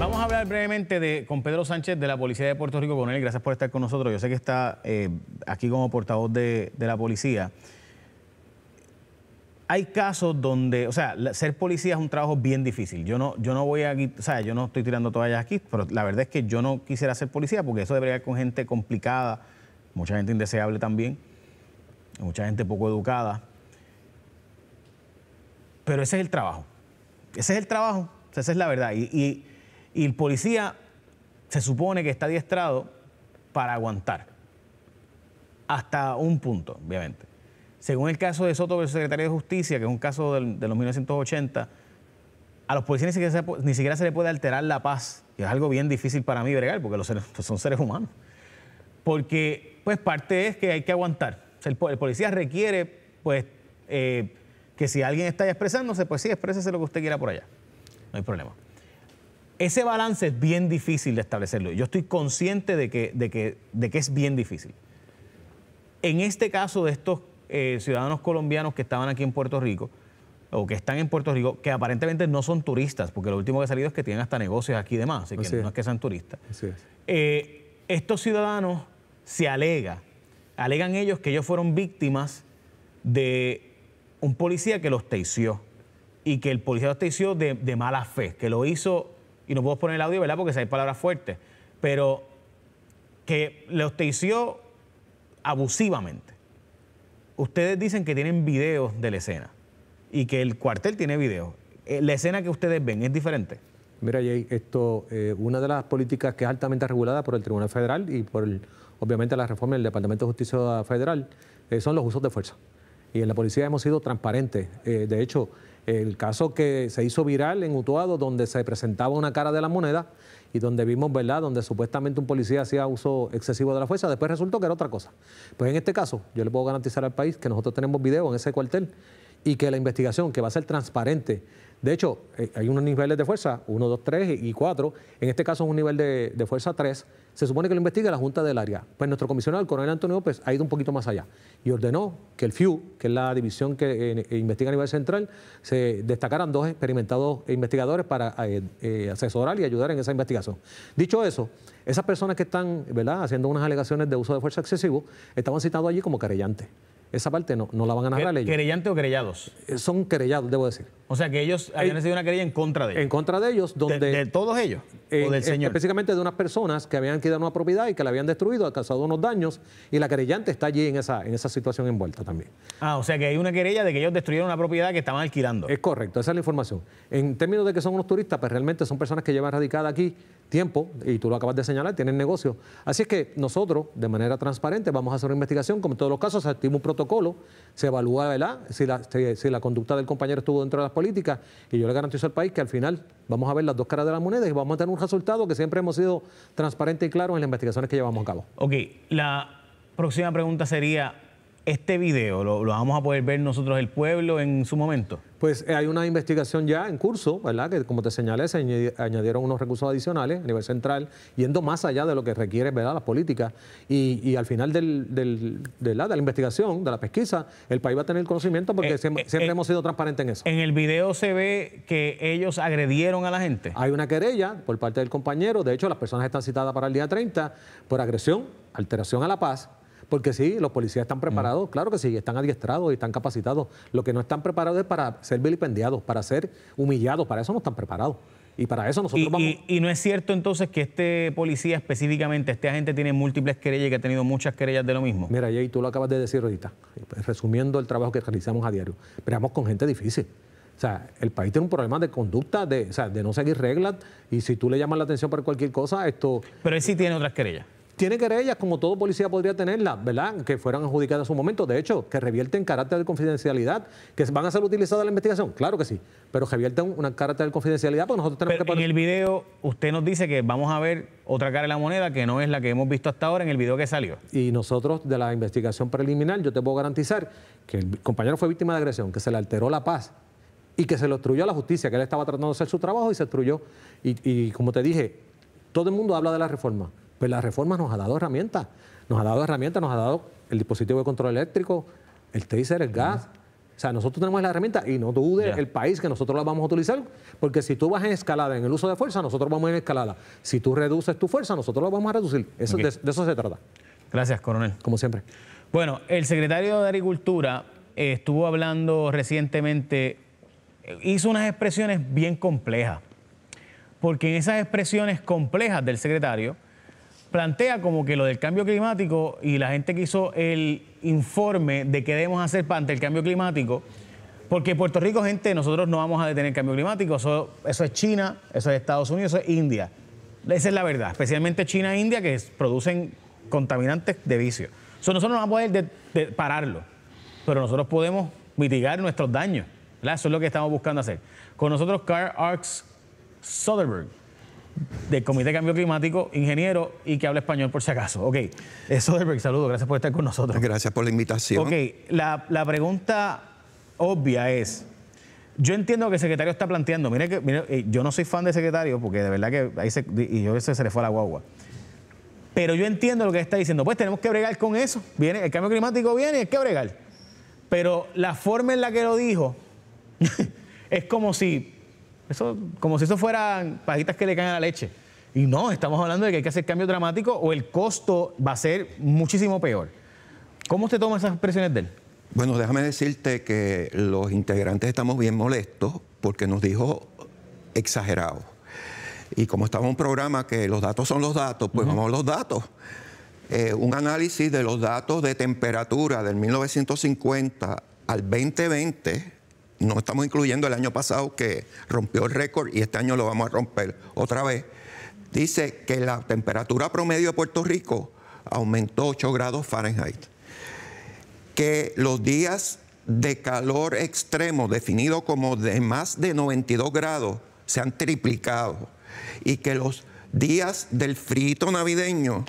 Vamos a hablar brevemente con Pedro Sánchez de la Policía de Puerto Rico. Con él, gracias por estar con nosotros. Yo sé que está eh, aquí como portavoz de, la policía. Hay casos donde, o sea, ser policía es un trabajo bien difícil. Yo no, yo no voy a, o sea, yo no estoy tirando toallas aquí, pero la verdad es que yo no quisiera ser policía porque eso debería ir con gente complicada, mucha gente indeseable también, mucha gente poco educada. Pero ese es el trabajo. Ese es el trabajo, esa es la verdad. y y el policía se supone que está adiestrado para aguantar. Hasta un punto, obviamente. Según el caso de Soto el secretario de Justicia, que es un caso de los 1980, a los policías ni siquiera, se, le puede alterar la paz, Y es algo bien difícil para mí bregar, porque los son seres humanos. Porque, pues, parte es que hay que aguantar. el, policía requiere, pues, eh, que si alguien está expresándose, pues sí, exprésese lo que usted quiera por allá. No hay problema. Ese balance es bien difícil de establecerlo. Yo estoy consciente de que, de que, de que es bien difícil. En este caso de estos eh, ciudadanos colombianos que estaban aquí en Puerto Rico, o que están en Puerto Rico, que aparentemente no son turistas, porque lo último que ha salido es que tienen hasta negocios aquí y demás, así que no es. que sean turistas. Eh, estos ciudadanos se alega, alegan ellos que ellos fueron víctimas de un policía que los teició y que el policía los teició de, de mala fe, que lo hizo y no puedo poner el audio, ¿verdad? Porque hay palabras fuertes, pero que le hizo abusivamente. Ustedes dicen que tienen videos de la escena y que el cuartel tiene videos. Eh, ¿La escena que ustedes ven es diferente? Mira, Jay, esto, eh, una de las políticas que es altamente regulada por el Tribunal Federal y por, obviamente, la reforma del Departamento de Justicia Federal eh, son los usos de fuerza. Y en la policía hemos sido transparentes. de hecho, el caso que se hizo viral en Utuado, donde se presentaba una cara de la moneda y donde vimos, ¿verdad?, donde supuestamente un policía hacía uso excesivo de la fuerza, después resultó que era otra cosa. Pues en este caso, yo le puedo garantizar al país que nosotros tenemos video en ese cuartel y que la investigación, que va a ser transparente, de hecho, eh, hay unos niveles de fuerza, 1, 2, 3 y 4. En este caso es un nivel de, fuerza 3. Se supone que lo investigue la Junta del Área. Pues nuestro comisionado, el coronel Antonio López, ha ido un poquito más allá y ordenó que el FIU, que es la división que eh, eh, investiga a nivel central, se destacaran dos experimentados investigadores para asesorar y ayudar en esa investigación. Dicho eso, esas personas que están ¿verdad? haciendo unas alegaciones de uso de fuerza excesivo estaban citados allí como carellantes. Esa parte no, no la van a narrar ellos. ¿Querellante o querellados? Eh, son querellados, debo decir. O sea, que ellos eh, habían recibido una querella en contra de ellos. En contra de ellos, donde... ¿De, todos ellos? ¿O del señor? Específicamente de unas personas que habían quedado una propiedad y que la habían destruido, causado unos daños, y la querellante está allí en esa, en esa situación envuelta también. Ah, o sea que hay una querella de que ellos destruyeron una propiedad que estaban alquilando. Es correcto, esa es la información. En términos de que son unos turistas, pues realmente son personas que llevan radicada aquí tiempo, y tú lo acabas de señalar, tienen negocio. Así es que nosotros, de manera transparente, vamos a hacer una investigación, como en todos los casos, se activa un protocolo, se evalúa Si, la, si, la conducta del compañero estuvo dentro de las políticas, y yo le garantizo al país que al final vamos a ver las dos caras de la moneda y vamos a tener un resultado que siempre hemos sido transparentes y claros en las investigaciones que llevamos a cabo. Ok, la próxima pregunta sería, este video lo, vamos a poder ver nosotros el pueblo en su momento? Pues eh, hay una investigación ya en curso, ¿verdad? Que como te señalé, se añadieron unos recursos adicionales a nivel central, yendo más allá de lo que requiere, ¿verdad?, las políticas. Y, al final del, de, la, investigación, de la pesquisa, el país va a tener conocimiento porque eh, eh, siempre hemos sido transparentes en eso. En el video se ve que ellos agredieron a la gente. Hay una querella por parte del compañero, de hecho las personas están citadas para el día 30 por agresión, alteración a la paz, porque sí, los policías están preparados, claro que sí, están adiestrados y están capacitados. Lo que no están preparados es para ser vilipendiados, para ser humillados, para eso no están preparados. Y para eso nosotros vamos. Y, no es cierto entonces que este policía específicamente, este agente, tiene múltiples querellas y que ha tenido muchas querellas de lo mismo. Mira, y tú lo acabas de decir ahorita, resumiendo el trabajo que realizamos a diario. vamos con gente difícil. O sea, el país tiene un problema de conducta, de, o sea, de no seguir reglas, y si tú le llamas la atención por cualquier cosa, esto. Pero él sí tiene otras querellas. Tiene ellas, como todo policía podría tenerlas, ¿verdad? Que fueran adjudicadas en su momento. De hecho, que revierten carácter de confidencialidad, que van a ser utilizadas en la investigación. Claro que sí, pero revierten una carácter de confidencialidad porque nosotros tenemos que... Poner... En el video, usted nos dice que vamos a ver otra cara de la moneda que no es la que hemos visto hasta ahora en el video que salió. Y nosotros, de la investigación preliminar, yo te puedo garantizar que el compañero fue víctima de agresión, que se le alteró la paz, y que se lo obstruyó a la justicia, que él estaba tratando de hacer su trabajo y se obstruyó. y, como te dije, todo el mundo habla de la reforma. Pues la reforma nos ha dado herramientas, nos ha dado herramientas, nos ha dado el dispositivo de control eléctrico, el teaser, el gas. O sea, nosotros tenemos la herramienta y no dude el país que nosotros las vamos a utilizar, porque si tú vas en escalada en el uso de fuerza, nosotros vamos en escalada. Si tú reduces tu fuerza, nosotros lo vamos a reducir. Eso, de, eso se trata. Gracias, coronel. Como siempre. Bueno, el secretario de Agricultura eh, estuvo hablando recientemente, eh, hizo unas expresiones bien complejas, porque en esas expresiones complejas del secretario, plantea como que lo del cambio climático y la gente que hizo el informe de qué debemos hacer ante el cambio climático, porque Puerto Rico, gente, nosotros no vamos a detener el cambio climático, eso, eso es China, eso es Estados Unidos, eso es India. Esa es la verdad, especialmente China e India que producen contaminantes de vicio. nosotros no vamos a poder pararlo, pero nosotros podemos mitigar nuestros daños. Eso es lo que estamos buscando hacer. Con nosotros, Carl Arx Soderberg del Comité de Cambio Climático, ingeniero y que habla español por si acaso. Ok, eso es saludo, gracias por estar con nosotros. Gracias por la invitación. Ok, la, pregunta obvia es, yo entiendo que el secretario está planteando, mire que mire, eh, yo no soy fan del secretario porque de verdad que ahí se, y yo ese se le fue a la guagua. Pero yo entiendo lo que está diciendo, pues tenemos que bregar con eso, viene el cambio climático viene y hay que bregar. Pero la forma en la que lo dijo es como si eso, como si eso fueran pajitas que le caen a la leche. Y no, estamos hablando de que hay que hacer cambios dramáticos o el costo va a ser muchísimo peor. ¿Cómo usted toma esas presiones de él? Bueno, déjame decirte que los integrantes estamos bien molestos porque nos dijo exagerado. Y como estaba un programa que los datos son los datos, pues vamos a los datos. Eh, un análisis de los datos de temperatura del 1950 al 2020 no estamos incluyendo el año pasado que rompió el récord y este año lo vamos a romper otra vez, dice que la temperatura promedio de Puerto Rico aumentó 8 grados Fahrenheit, que los días de calor extremo, definido como de más de 92 grados, se han triplicado y que los días del frito navideño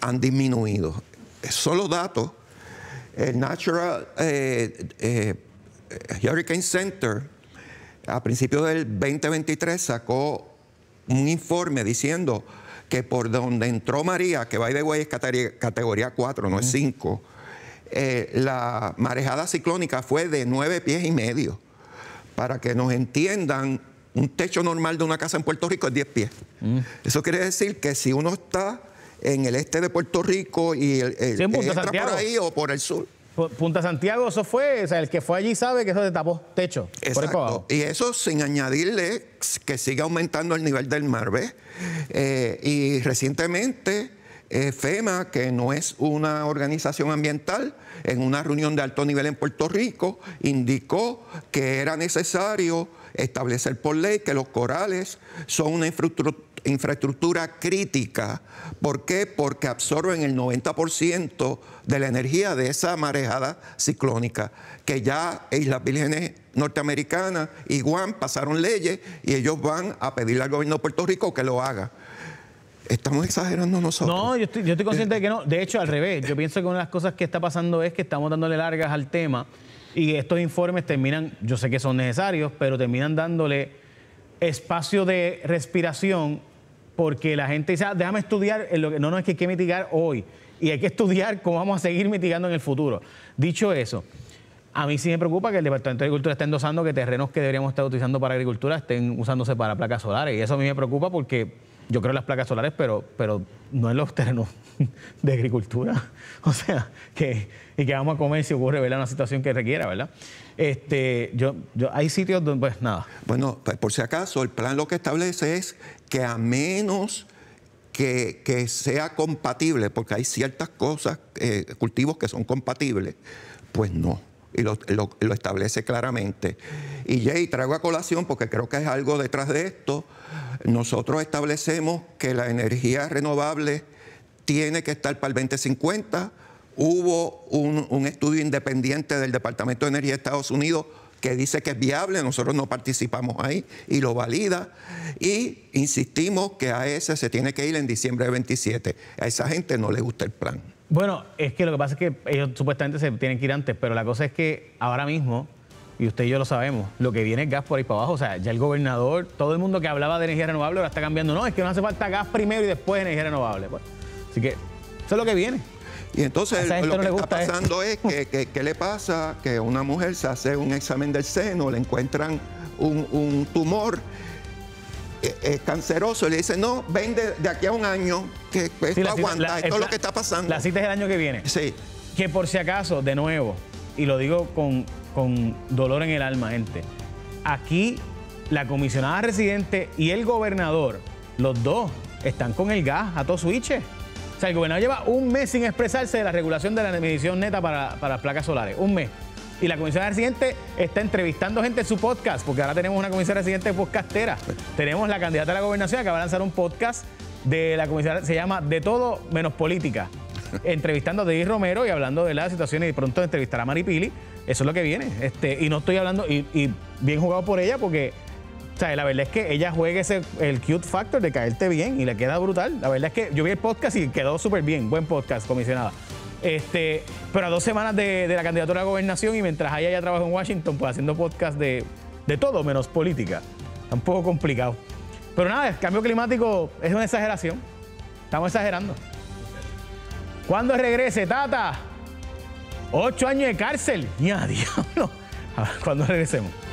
han disminuido. Solo datos, el Natural eh, eh, eh, Hurricane Center a principios del 2023 sacó un informe diciendo que por donde entró María, que by de way es categoría 4, no es 5, eh, la marejada ciclónica fue de 9 pies y medio. Para que nos entiendan, un techo normal de una casa en Puerto Rico es 10 pies. Mm. Eso quiere decir que si uno está en el este de Puerto Rico y el, entra por ahí o por el sur, Punta Santiago, eso fue, o sea, el que fue allí sabe que eso se tapó techo. Exacto. Y eso sin añadirle que sigue aumentando el nivel del mar, ¿ves? Eh, y recientemente eh, FEMA, que no es una organización ambiental, en una reunión de alto nivel en Puerto Rico, indicó que era necesario establecer por ley que los corales son una infraestructura infraestructura crítica. ¿Por qué? Porque absorben el 90% de la energía de esa marejada ciclónica, que ya Islas Vírgenes norteamericanas y Guam pasaron leyes y ellos van a pedirle al gobierno de Puerto Rico que lo haga. Estamos exagerando nosotros. No, yo estoy, consciente de que no. De hecho, al revés. Yo pienso que una de las cosas que está pasando es que estamos dándole largas al tema y estos informes terminan, yo sé que son necesarios, pero terminan dándole espacio de respiración porque la gente dice, ah, déjame estudiar, en lo que... no, no es que hay que mitigar hoy y hay que estudiar cómo vamos a seguir mitigando en el futuro. Dicho eso, a mí sí me preocupa que el Departamento de Agricultura esté endosando que terrenos que deberíamos estar utilizando para agricultura estén usándose para placas solares. Y eso a mí me preocupa porque yo creo en las placas solares, pero, pero no en los terrenos de agricultura. O sea, que, y que vamos a comer si ocurre ¿verdad? una situación que requiera, ¿verdad? Este, yo, yo, hay sitios donde, pues nada. Bueno, pues, por si acaso, el plan lo que establece es que a menos que, sea compatible, porque hay ciertas cosas, eh, cultivos que son compatibles, pues no y lo, establece claramente. Y Jay, traigo a colación porque creo que es algo detrás de esto. Nosotros establecemos que la energía renovable tiene que estar para el 2050. Hubo un, estudio independiente del Departamento de Energía de Estados Unidos que dice que es viable, nosotros no participamos ahí y lo valida. Y insistimos que a ese se tiene que ir en diciembre de 27. A esa gente no le gusta el plan. Bueno, es que lo que pasa es que ellos supuestamente se tienen que ir antes, pero la cosa es que ahora mismo, y usted y yo lo sabemos, lo que viene es gas por ahí para abajo. O sea, ya el gobernador, todo el mundo que hablaba de energía renovable ahora está cambiando. No, es que no hace falta gas primero y después energía renovable. Pues, así que eso es lo que viene. Y entonces lo que está ¿eh? pasando es que, que, le pasa que una mujer se hace un examen del seno, le encuentran un, un tumor eh, es canceroso le dice, no, vende de, aquí a un año, que esto aguanta, esto es lo que está pasando. La cita es el año que viene. Sí. Que por si acaso, de nuevo, y lo digo con, dolor en el alma, gente, aquí la comisionada residente y el gobernador, los dos, están con el gas a todo switch. O sea, el gobernador lleva un mes sin expresarse de la regulación de la medición neta para, para las placas solares. Un mes y la comisaria residente está entrevistando gente en su podcast, porque ahora tenemos una comisaria residente podcastera. Tenemos la candidata a la gobernación que va a lanzar un podcast de la comisaria, se llama De todo menos política, entrevistando a David Romero y hablando de la situación y pronto entrevistará a Mari Pili. Eso es lo que viene. Este, y no estoy hablando, y, bien jugado por ella, porque la verdad es que ella juega ese, el cute factor de caerte bien y le queda brutal. La verdad es que yo vi el podcast y quedó súper bien. Buen podcast, comisionada. Este, pero a dos semanas de, la candidatura a la gobernación y mientras haya ya trabajo en Washington, pues haciendo podcast de, todo menos política. está Un poco complicado. Pero nada, el cambio climático es una exageración. Estamos exagerando. ¿Cuándo regrese, Tata? Ocho años de cárcel. Ya, diablo. ¿cuándo regresemos.